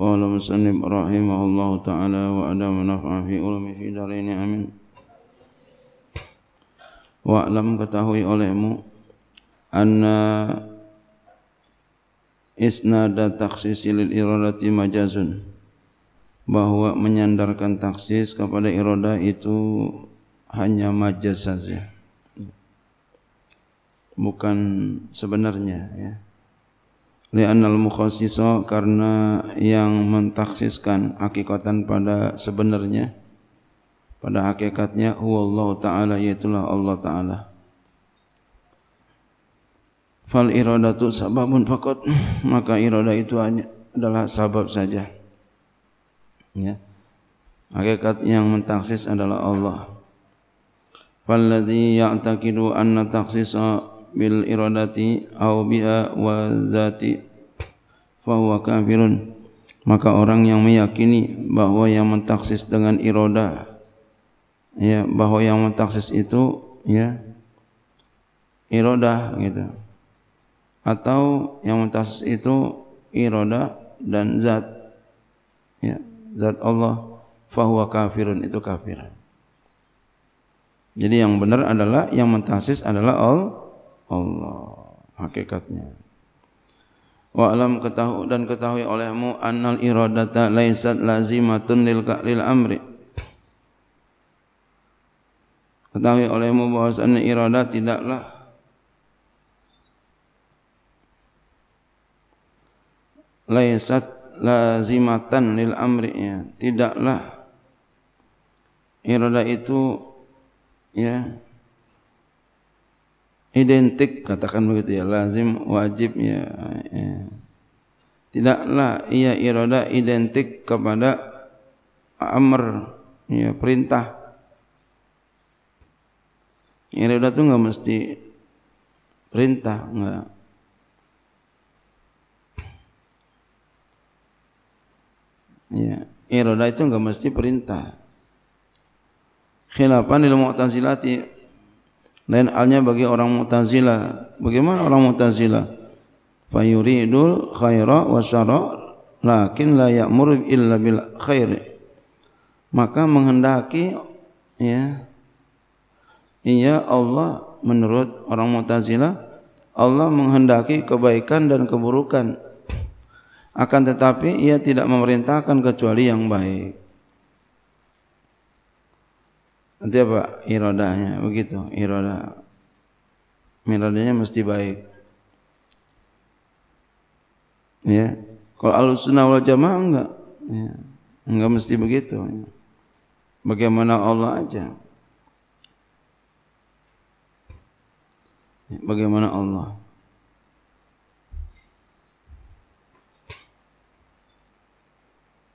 قال مسلم رحمه الله تعالى وأدام نفع في علم في دارين أمين Wa'lam ketahui olehmu Anna Isnada taksisi lil iradati majazun Bahwa menyandarkan taksis kepada iroda itu Hanya majaz saja Bukan sebenarnya ya li'annal mukhassisa karena yang mentaksiskan hakikatan pada sebenarnya pada hakikatnya huwallahu taala yaitulah Allah taala fal iradatu sababun fakot maka irada itu hanya adalah sabab saja ya hakikat yang mentaksis adalah Allah falladhi ya'taqidu anna taksisa bil iradati au biha wa zati fahuwa kafirun maka orang yang meyakini bahwa yang mentaksis dengan iroda ya bahwa yang mentaksis itu ya iroda gitu atau yang mentaksis itu iroda dan zat ya zat Allah fahuwa kafirun itu kafir jadi yang benar adalah yang mentaksis adalah Allah Allah hakikatnya wa alam ketahuk dan ketahui olehmu annal iradata laisat lazimatun lil lil amri ketahui olehmu bahwasannya irada tidaklah laisat lazimatan lil amri ya tidaklah irada itu ya identik katakan begitu ya lazim wajib ya, ya. tidaklah ia iroda identik kepada amr ya perintah iroda itu nggak mesti perintah nggak ya iroda itu nggak mesti perintah khilafan lil mu'tazilati lain alnya bagi orang Mu'tazilah. Bagaimana orang Mu'tazilah? Fayuridul khaira wa syara lakin la ya'muru illa bil khair. Maka menghendaki ya Iya Allah menurut orang Mu'tazilah Allah menghendaki kebaikan dan keburukan akan tetapi ia tidak memerintahkan kecuali yang baik. Nanti apa? Irodahnya, begitu. Irodah. Miradanya mesti baik. Ya. Kalau alusunah wal jamaah enggak. Ya. Enggak mesti begitu. Ya. Bagaimana Allah aja. Ya. Bagaimana Allah.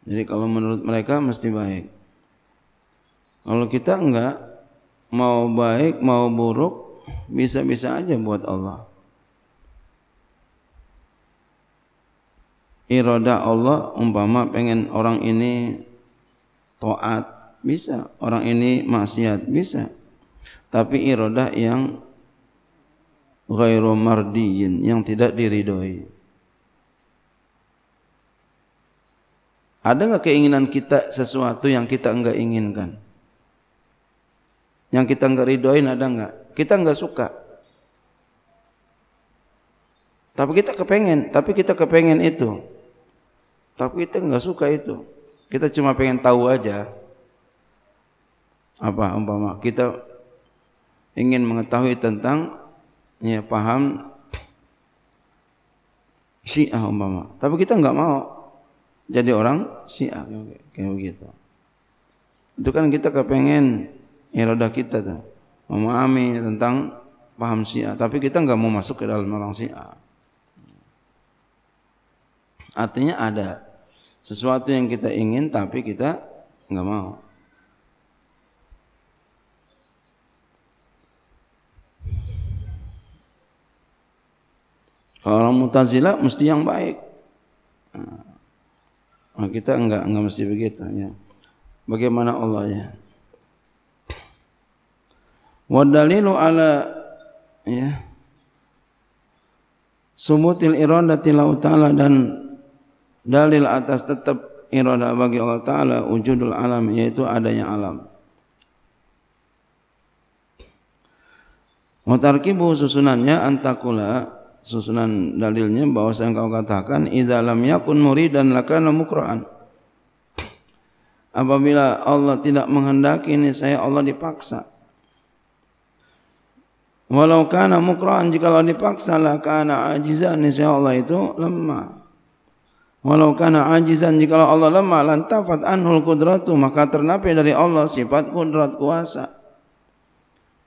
Jadi kalau menurut mereka mesti baik. Kalau kita enggak mau baik mau buruk bisa-bisa aja buat Allah. Iroda Allah umpama pengen orang ini toat bisa, orang ini maksiat bisa. Tapi iroda yang ghairu mardiyin yang tidak diridhoi. Ada nggak keinginan kita sesuatu yang kita enggak inginkan? Yang kita nggak ridoin ada nggak? Kita nggak suka. Tapi kita kepengen, tapi kita kepengen itu. Tapi kita nggak suka itu. Kita cuma pengen tahu aja. Apa umpama kita ingin mengetahui tentang ya paham Syiah umpama. Tapi kita nggak mau jadi orang Syiah kayak begitu. Itu kan kita kepengen roda kita tuh memahami tentang paham Syiah, tapi kita nggak mau masuk ke dalam orang Syiah. Artinya ada sesuatu yang kita ingin tapi kita nggak mau. Kalau orang Mu'tazilah mesti yang baik. Nah, kita nggak nggak mesti begitu ya. Bagaimana Allah ya? Wa dalilu ala ya sumutil iradati Allah taala dan dalil atas tetap irada bagi Allah taala wujudul alam yaitu adanya alam. Wa susunannya antakula susunan dalilnya bahwa yang kau katakan idza lam yakun muridan lakana mukra'an apabila Allah tidak menghendaki ini saya Allah dipaksa Walau kana mukran jika Allah dipaksa lah kana ajizan insya Allah itu lemah. Walau kana ajizan jika Allah lemah lantafat anhul kudratu maka ternapi dari Allah sifat kudrat kuasa.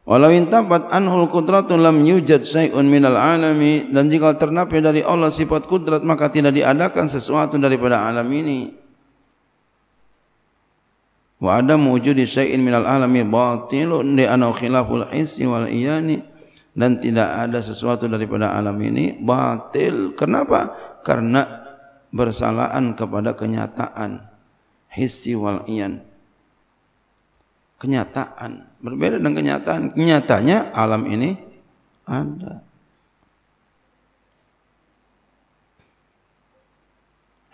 Walau intafat anhul kudratu lam yujad syai'un minal alami dan jika ternapi dari Allah sifat kudrat maka tidak diadakan sesuatu daripada alam ini. wa adam wujudi syai'in minal alami batilun di anau khilaful hissi wal iyani dan tidak ada sesuatu daripada alam ini batil kenapa karena bersalahan kepada kenyataan hissi wal iyan kenyataan berbeda dengan kenyataan kenyataannya alam ini ada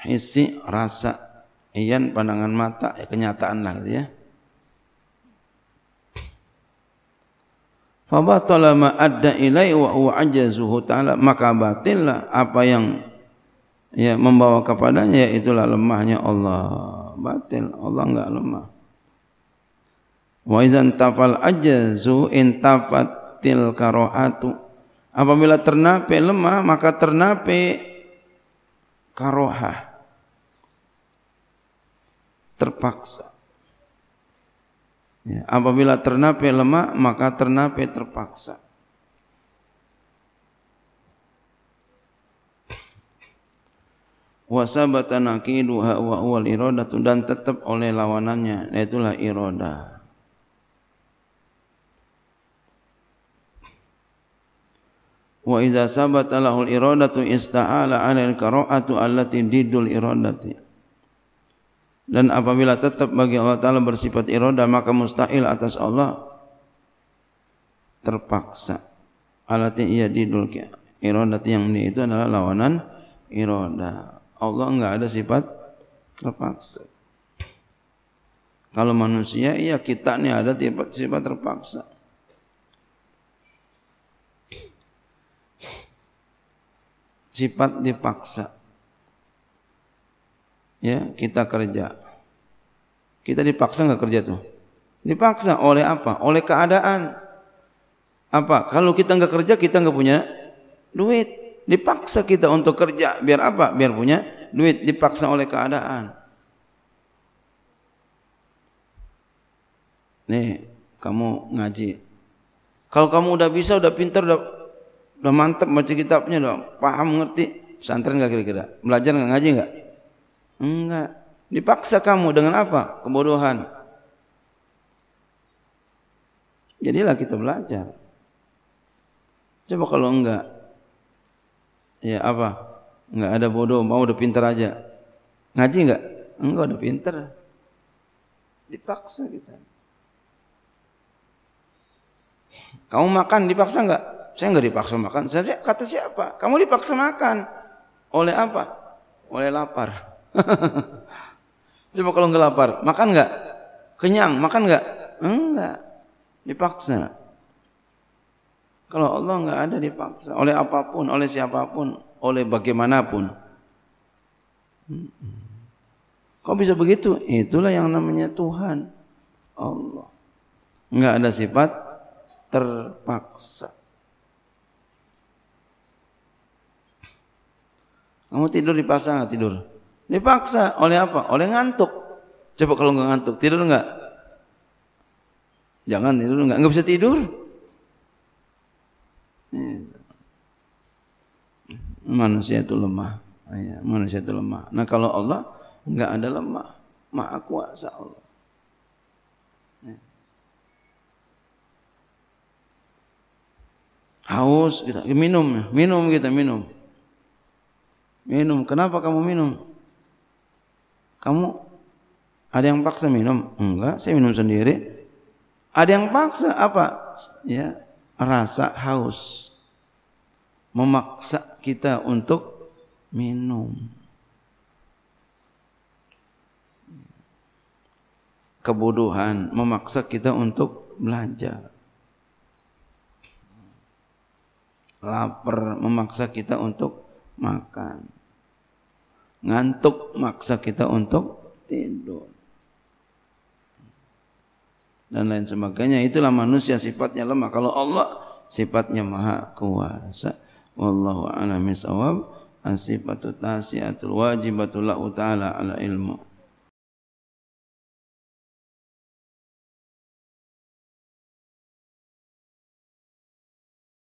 hissi rasa iyan pandangan mata ya kenyataan lah gitu ya Fabatala ma adda ilai wa huwa ajazuhu ta'ala maka batillah apa yang ya membawa kepadanya itulah lemahnya Allah batil Allah enggak lemah wa izan tafal ajazu intafat tilka ro'atu apabila ternape lemah maka ternape karohah terpaksa. Ya, apabila ternapai lemak, maka ternapai terpaksa. Wasabata naqiduha wa awal dan tetap oleh lawanannya, Itulah iroda. Wa iza sabata lahul iradatu ista'ala 'ala al-qira'atu allati didul iradati dan apabila tetap bagi Allah Ta'ala bersifat iroda maka mustahil atas Allah terpaksa Alatnya ia didul irodati yang ini itu adalah lawanan iroda Allah enggak ada sifat terpaksa kalau manusia iya kita ini ada sifat, sifat terpaksa sifat dipaksa ya kita kerja. Kita dipaksa nggak kerja tuh? Dipaksa oleh apa? Oleh keadaan. Apa? Kalau kita nggak kerja kita nggak punya duit. Dipaksa kita untuk kerja biar apa? Biar punya duit. Dipaksa oleh keadaan. Nih, kamu ngaji. Kalau kamu udah bisa, udah pintar, udah, udah mantep baca kitabnya, udah paham, ngerti, pesantren nggak kira-kira? Belajar nggak ngaji nggak? Enggak. Dipaksa kamu dengan apa? Kebodohan. Jadilah kita belajar. Coba kalau enggak. Ya apa? Enggak ada bodoh, mau udah pintar aja. Ngaji enggak? Enggak udah pintar. Dipaksa kita. Kamu makan dipaksa enggak? Saya enggak dipaksa makan. Saya kata siapa? Kamu dipaksa makan. Oleh apa? Oleh lapar. Coba kalau nggak lapar, makan nggak? Kenyang, makan nggak? Enggak, dipaksa. Kalau Allah nggak ada dipaksa oleh apapun, oleh siapapun, oleh bagaimanapun. Kok bisa begitu? Itulah yang namanya Tuhan Allah. Nggak ada sifat terpaksa. Kamu tidur dipaksa nggak tidur? Dipaksa oleh apa? Oleh ngantuk. Coba kalau nggak ngantuk, tidur nggak? Jangan tidur nggak, nggak bisa tidur. Iya. Manusia itu lemah. Iya, manusia itu lemah. Nah kalau Allah nggak ada lemah, maha kuasa Allah. Iya. Haus kita minum, minum kita minum. Minum. Kenapa kamu minum? Kamu ada yang paksa minum? Enggak, saya minum sendiri. Ada yang paksa apa? Ya, rasa haus. Memaksa kita untuk minum. Kebodohan memaksa kita untuk belajar. Lapar memaksa kita untuk makan ngantuk maksa kita untuk tidur dan lain sebagainya itulah manusia sifatnya lemah kalau Allah sifatnya maha kuasa wallahu a'lam bisawab as-sifatu tasiatul wajibatul ta'ala ala ilmu